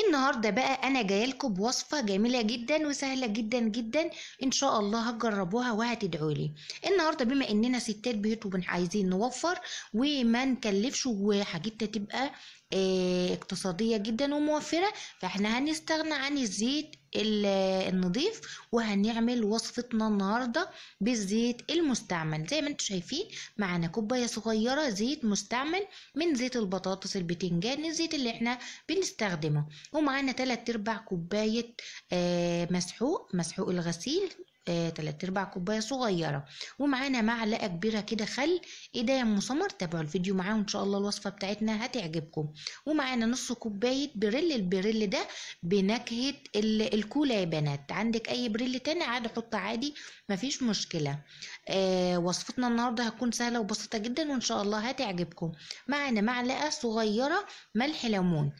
إيه النهارده بقى انا جايه لكم بوصفه جميله جدا وسهله جدا جدا ان شاء الله هتجربوها وهتدعوا لي إيه النهارده بما اننا ستات بيوت وعايزين نوفر وما نكلفش وحاجتنا تبقى آه، اقتصادية جدا وموفرة فاحنا هنستغنى عن الزيت النظيف وهنعمل وصفتنا النهاردة بالزيت المستعمل زي ما انتم شايفين معانا كوباية صغيرة زيت مستعمل من زيت البطاطس البتنجان الزيت اللي احنا بنستخدمه ومعانا تلات ارباع كوباية آه، مسحوق مسحوق الغسيل آه، تلات ارباع كوبايه صغيره ومعانا معلقه كبيره كده خل ايديا مسمر تابعوا الفيديو معاه وان شاء الله الوصفه بتاعتنا هتعجبكم ومعانا نص كوبايه بريل البريل ده بنكهه الكولا يا بنات عندك اي بريل تاني عادي حط عادي مفيش مشكله آه وصفتنا النهارده هتكون سهله وبسيطه جدا وان شاء الله هتعجبكم معانا معلقه صغيره ملح ليمون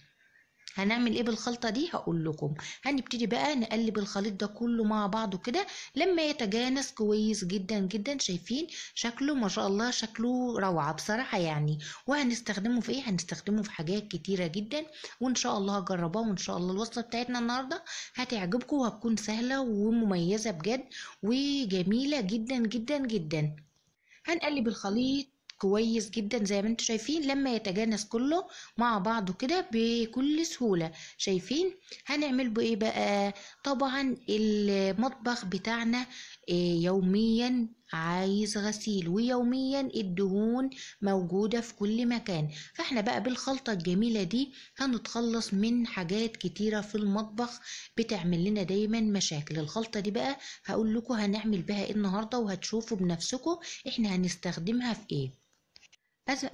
هنعمل ايه بالخلطه دي هقول لكم هنبتدي بقى نقلب الخليط ده كله مع بعضه كده لما يتجانس كويس جدا جدا شايفين شكله ما شاء الله شكله روعه بصراحه يعني وهنستخدمه في ايه هنستخدمه في حاجات كتيره جدا وان شاء الله هجربها وان شاء الله الوصفه بتاعتنا النهارده هتعجبكم وهتكون سهله ومميزه بجد وجميله جدا جدا جدا هنقلب الخليط كويس جدا زي ما انتم شايفين لما يتجانس كله مع بعضه كده بكل سهولة شايفين هنعمل بايه بقى طبعا المطبخ بتاعنا آه، يوميا عايز غسيل ويوميا الدهون موجودة في كل مكان فاحنا بقى بالخلطة الجميلة دي هنتخلص من حاجات كتيرة في المطبخ بتعمل لنا دايما مشاكل الخلطة دي بقى هقول لكم هنعمل بها ايه النهاردة وهتشوفوا بنفسكم احنا هنستخدمها في ايه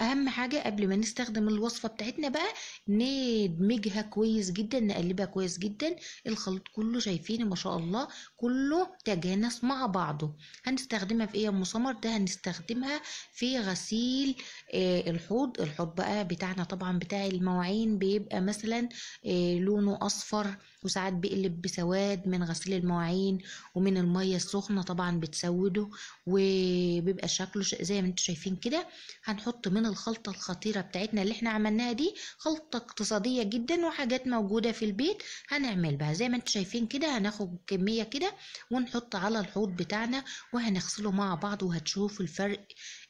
اهم حاجه قبل ما نستخدم الوصفه بتاعتنا بقى ندمجها كويس جدا نقلبها كويس جدا الخليط كله شايفين ما شاء الله كله تجانس مع بعضه هنستخدمها في ايه يا ام سمر ده هنستخدمها في غسيل آه الحوض الحوض بقى بتاعنا طبعا بتاع المواعين بيبقى مثلا آه لونه اصفر وساعات بيقلب بسواد من غسيل المواعين ومن الميه السخنه طبعا بتسوده وبيبقى شكله زي ما انتم شايفين كده هنحط من الخلطة الخطيرة بتاعتنا اللي احنا عملناها دي خلطة اقتصادية جدا وحاجات موجودة في البيت هنعمل بها زي ما انتم شايفين كده هناخد كمية كده ونحط على الحوض بتاعنا وهنغسله مع بعض وهتشوفوا الفرق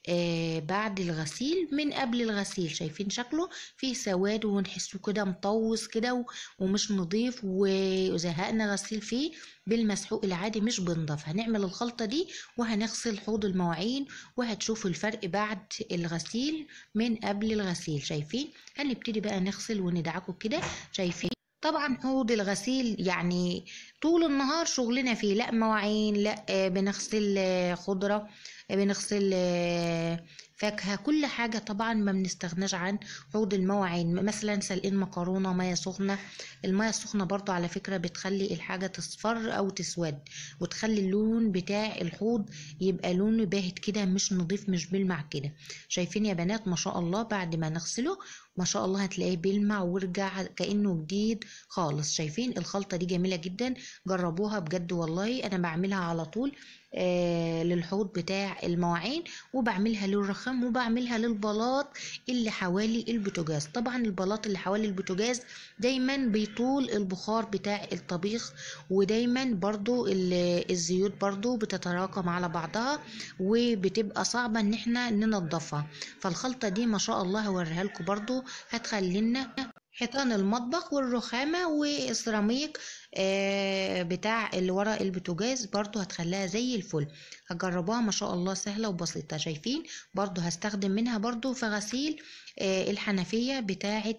آه بعد الغسيل من قبل الغسيل شايفين شكله فيه سواد ونحسه كده مطوس كده ومش نظيف وزهقنا غسيل فيه بالمسحوق العادي مش بنضف هنعمل الخلطة دي وهنغسل حوض المواعين وهتشوفوا الفرق بعد الغسيل من قبل الغسيل شايفين هنبتدي بقى نغسل وندعكه كده شايفين طبعا حوض الغسيل يعني طول النهار شغلنا فيه لا مواعين لا آه، بنغسل آه، خضره بنغسل آه، فاكهة كل حاجة طبعا ما بنستغناش عن عود المواعين مثلا سلقين مكرونة مية سخنة المية السخنة برضو على فكرة بتخلي الحاجة تصفر أو تسود وتخلي اللون بتاع الحوض يبقى لونه باهت كده مش نظيف مش بلمع كده شايفين يا بنات ما شاء الله بعد ما نغسله ما شاء الله هتلاقيه بيلمع ورجع كانه جديد خالص شايفين الخلطه دي جميله جدا جربوها بجد والله انا بعملها على طول آه للحوض بتاع المواعين وبعملها للرخام وبعملها للبلاط اللي حوالي البوتاجاز طبعا البلاط اللي حوالي البوتاجاز دايما بيطول البخار بتاع الطبيخ ودايما برضو الزيوت برضو بتتراكم على بعضها وبتبقى صعبة ان احنا ننضفها فالخلطة دي ما شاء الله هوريها لكم برضو هتخلي لنا حيطان المطبخ والرخامة والسيراميك آه، بتاع اللي ورا البوتاجاز برضو هتخليها زي الفل هتجربوها ما شاء الله سهلة وبسيطة شايفين برضو هستخدم منها برضو في غسيل آه، الحنفية بتاعة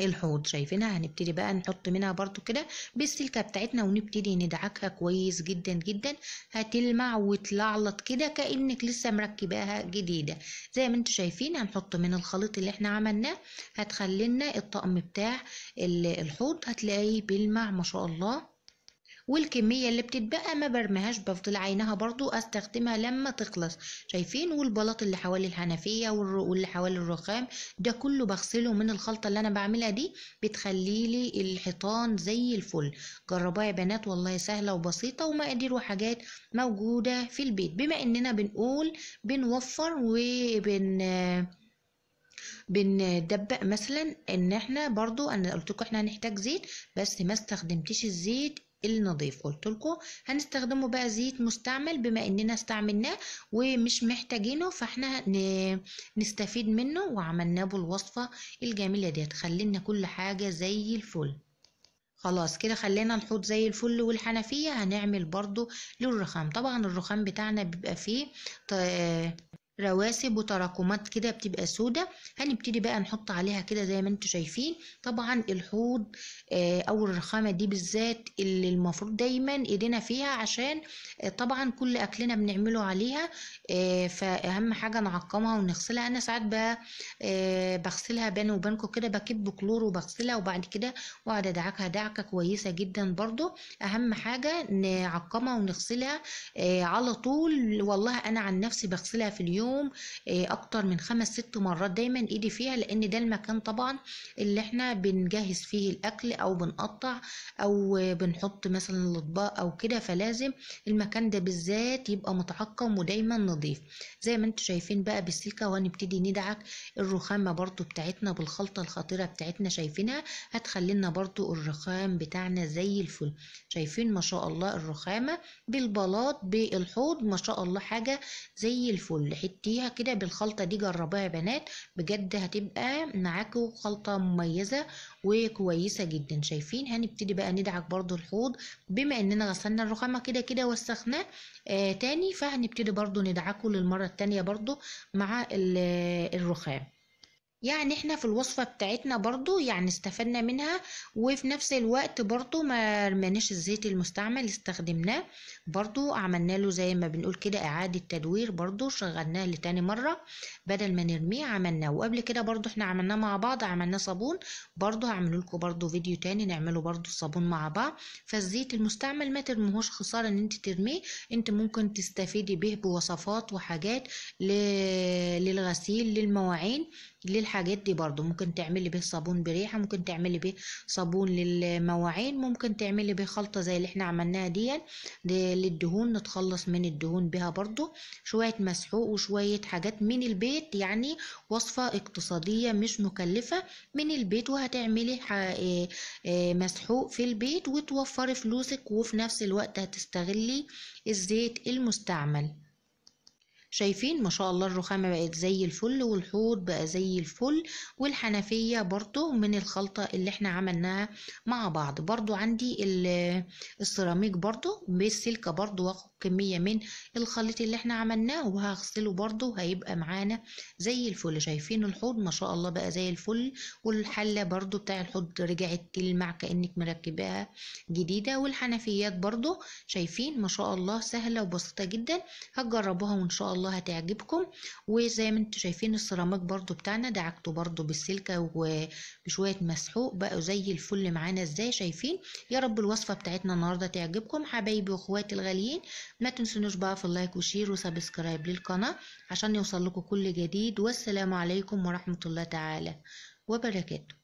الحوض شايفينها هنبتدي بقى نحط منها برضو كده بالسلكه بتاعتنا ونبتدي ندعكها كويس جدا جدا هتلمع وتلعلط كده كانك لسه مركباها جديده زي ما انتم شايفين هنحط من الخليط اللي احنا عملناه هتخلي لنا الطقم بتاع الحوض هتلاقيه بيلمع ما شاء الله والكمية اللي بتتبقى ما برمهاش بفضل عينها برضو استخدمها لما تخلص شايفين والبلاط اللي حوالي الحنفية واللي حوالي الرخام ده كله بغسله من الخلطة اللي انا بعملها دي بتخليلي الحيطان زي الفل جربوها يا بنات والله سهلة وبسيطة ومقادير وحاجات موجودة في البيت بما اننا بنقول بنوفر وبن بندبق مثلا ان احنا برضو انا قلت لكم احنا هنحتاج زيت بس ما استخدمتش الزيت النظيف قلت لكم هنستخدمه بقى زيت مستعمل بما اننا استعملناه ومش محتاجينه فاحنا نستفيد منه وعملناه بالوصفة الجميله ديت خلينا كل حاجه زي الفل خلاص كده خلينا الحوض زي الفل والحنفيه هنعمل برضو للرخام طبعا الرخام بتاعنا بيبقى فيه رواسب وتراكمات كده بتبقى سودة هنبتدي بقى نحط عليها كده زي ما انتم شايفين طبعا الحوض آه، او الرخامة دي بالذات اللي المفروض دايما ايدينا فيها عشان آه، طبعا كل اكلنا بنعمله عليها آه، فاهم حاجة نعقمها ونغسلها انا ساعات بقى بغسلها بان وبانكو كده بكب كلور وبغسلها وبعد كده واقعد ادعكها دعكة كويسة جدا برضو اهم حاجة نعقمها ونغسلها على طول والله انا عن نفسي بغسلها في اليوم اليوم آه، اكتر من خمس ست مرات دايما ايدي فيها لان ده المكان طبعا اللي احنا بنجهز فيه الاكل او بنقطع او بنحط مثلا الاطباق او كده فلازم المكان ده بالذات يبقى متعقم ودايما نظيف زي ما انتم شايفين بقى بالسلكه وهنبتدي ندعك الرخامه برضو بتاعتنا بالخلطه الخطيره بتاعتنا شايفينها هتخلينا برضو الرخام بتاعنا زي الفل شايفين ما شاء الله الرخامه بالبلاط بالحوض ما شاء الله حاجه زي الفل حته اديها كده بالخلطه دي جربوها يا بنات بجد هتبقى معاكوا خلطه مميزه وكويسه جدا شايفين هنبتدي بقى ندعك برضو الحوض بما اننا غسلنا الرخامه كده كده وسخناه آه تاني فهنبتدي برضو ندعكه للمره التانيه برضو مع آه، الرخام يعني احنا في الوصفة بتاعتنا برضو يعني استفدنا منها وفي نفس الوقت برضو ما رماناش الزيت المستعمل استخدمناه برضو عملنا له زي ما بنقول كده اعادة تدوير برضو شغلناه لتاني مرة بدل ما نرميه عملناه وقبل كده برضو احنا عملناه مع بعض عملناه صابون برضو هعمله لكم برضو فيديو تاني نعمله برضو الصابون مع بعض فالزيت المستعمل ما ترميهوش خسارة ان انت ترميه انت ممكن تستفيدي به بوصفات وحاجات للغسيل للمواعين للحاجات دي برضو ممكن تعملي به صابون بريحة ممكن تعملي به صابون للمواعين ممكن تعملي به خلطة زي اللي احنا عملناها دي, دي للدهون نتخلص من الدهون بها برضو شوية مسحوق وشوية حاجات من البيت يعني وصفة اقتصادية مش مكلفة من البيت وهتعملي آه، آه، مسحوق في البيت وتوفري فلوسك وفي نفس الوقت هتستغلي الزيت المستعمل شايفين ما شاء الله الرخامة بقت زي الفل والحوض بقى زي الفل والحنفية برضو من الخلطة اللي احنا عملناها مع بعض برضو عندي السيراميك برضو بالسلكة برضو واخد كمية من الخليط اللي احنا عملناه وهغسله برضو هيبقى معانا زي الفل شايفين الحوض ما شاء الله بقى زي الفل والحلة برضو بتاع الحوض رجعت تلمع كأنك مركباها جديدة والحنفيات برضو شايفين ما شاء الله سهلة وبسيطة جدا هتجربوها وان شاء الله هتعجبكم وزي ما انتم شايفين السيراميك برضو بتاعنا دعكته برضو بالسلكة وبشوية مسحوق بقوا زي الفل معانا ازاي شايفين يا رب الوصفة بتاعتنا النهاردة تعجبكم حبايبي واخواتي الغاليين ما تنسونوش بقى في اللايك وشير وسبسكرايب للقناة عشان يوصل لكم كل جديد والسلام عليكم ورحمة الله تعالى وبركاته